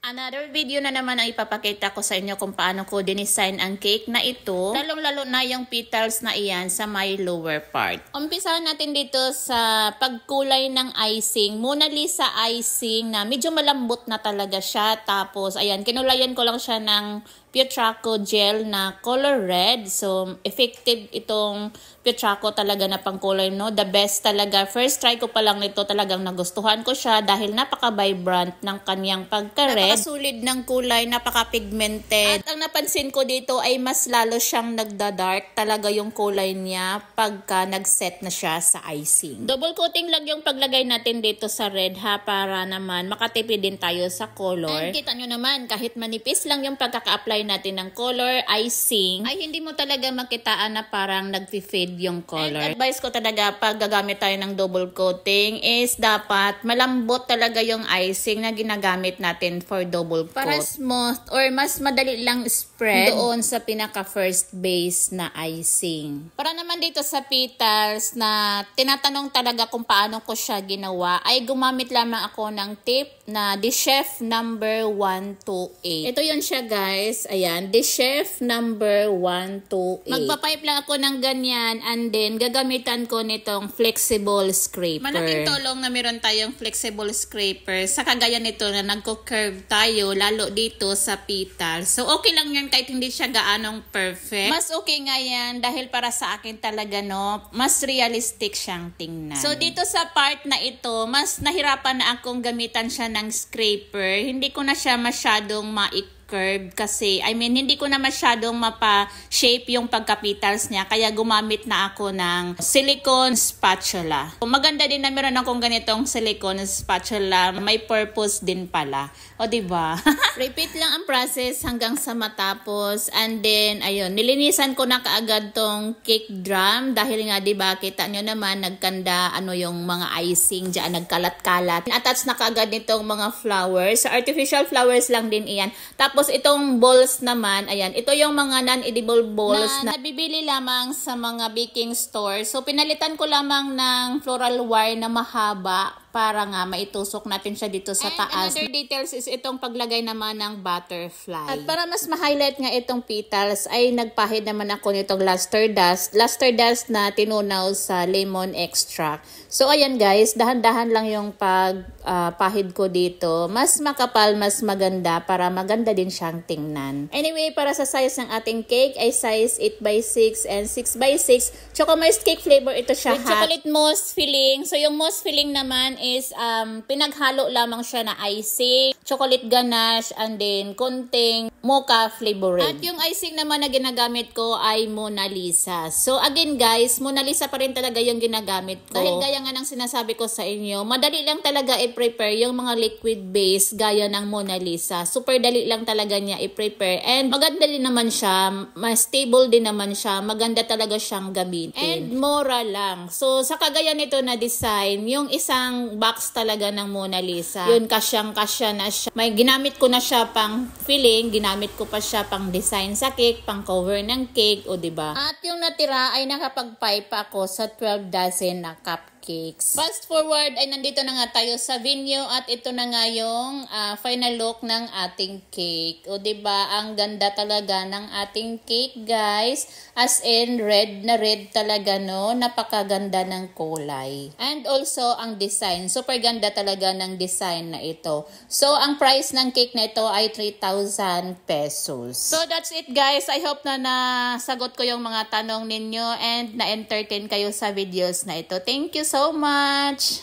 Another video na naman ang ipapakita ko sa inyo kung paano ko dinesign ang cake na ito. Lalong-lalo na yung petals na iyan sa my lower part. Umpisa natin dito sa pagkulay ng icing. Mona Lisa icing na medyo malambot na talaga siya. Tapos ayan, kinulayan ko lang siya ng Piotraco gel na color red. So, effective itong Piotraco talaga na pang color, no? The best talaga. First try ko pa lang nito talagang nagustuhan ko siya dahil napaka-vibrant ng kanyang pagka-red. Napakasulid ng kulay, napaka-pigmented. At ang napansin ko dito ay mas lalo siyang nagda-dark talaga yung kulay niya pagka nag-set na siya sa icing. Double coating lang yung paglagay natin dito sa red ha para naman makatipid din tayo sa color. And kita nyo naman, kahit manipis lang yung pagkaka-apply i natin ng color icing, ay hindi mo talaga makitaan na parang nag-fade yung color. And advice ko talaga pag gagamit tayo ng double coating is dapat malambot talaga yung icing na ginagamit natin for double coat. Para smooth or mas madali lang spread doon sa pinaka first base na icing. Para naman dito sa petals na tinatanong talaga kung paano ko siya ginawa ay gumamit lamang ako ng tape na the chef number 128. Ito yun siya guys. Ayan. The chef number 128. Magpapipe lang ako ng ganyan and then gagamitan ko nitong flexible scraper. Malaking tulong na meron tayong flexible scraper. Sa kagaya nito na nagko-curve tayo lalo dito sa pital. So okay lang yan kahit hindi siya gaanong perfect. Mas okay nga yan dahil para sa akin talaga no, mas realistic siyang tingnan. So dito sa part na ito, mas nahirapan na akong gamitan siya ng scraper. Hindi ko na siya masyadong maik curved kasi I mean hindi ko na masyadong mapa-shape yung pagkapitals niya kaya gumamit na ako ng silicone spatula. Maganda din na meron akong ganitong silicone spatula. May purpose din pala. O di ba? Repeat lang ang process hanggang sa matapos and then ayun nilinisan ko na kaagad tong cake drum dahil nga di ba kita nyo naman nagkanda ano yung mga icing diyan nagkalat-kalat. Attach na kaagad nitong mga flowers. So, artificial flowers lang din iyan. Tapos tapos itong balls naman, ayan, ito yung mga non-edible balls na, na nabibili lamang sa mga baking store. So pinalitan ko lamang ng floral wire na mahaba para nga maitusok natin siya dito sa And taas. another details is itong paglagay naman ng butterfly. At para mas ma-highlight nga itong petals ay nagpahid naman ako nitong luster dust. Luster dust na tinunaw sa lemon extract. So ayan guys, dahan-dahan lang yung pagpahid ah, uh, ko dito. Mas makapal, mas maganda para maganda din siyang tingnan. Anyway, para sa size ng ating cake ay size 8x6 and 6x6. moist cake flavor ito siya. With hot. chocolate mousse filling. So yung mousse filling naman is um, pinaghalo lamang siya na icing, chocolate ganache, and then konting mocha flavoring. At yung icing naman na ginagamit ko ay Mona Lisa. So again guys, Mona Lisa pa rin talaga yung ginagamit ko. Dahil gaya nga ng sinasabi ko sa inyo, madali lang talaga i-prepare yung mga liquid base gaya ng Mona Lisa. Super dali lang talaga niya i-prepare. And maganda din naman siya, mas stable din naman siya, maganda talaga siyang gamitin. And mora lang. So sa kagaya nito na design, yung isang box talaga ng Mona Lisa. Yun, kasyang kasya na siya. May ginamit ko na siya pang filling, ginamit ko pa siya pang design sa cake, pang cover ng cake, o ba diba? At yung natira ay nakapag-pipe ako sa 12 dozen na cupcake cupcakes. Fast forward ay nandito na nga tayo sa venue at ito na nga yung uh, final look ng ating cake. O ba diba, ang ganda talaga ng ating cake guys. As in red na red talaga no. Napakaganda ng kulay. And also ang design. Super ganda talaga ng design na ito. So ang price ng cake na ito ay 3,000 pesos. So that's it guys. I hope na nasagot ko yung mga tanong ninyo and na-entertain kayo sa videos na ito. Thank you so much.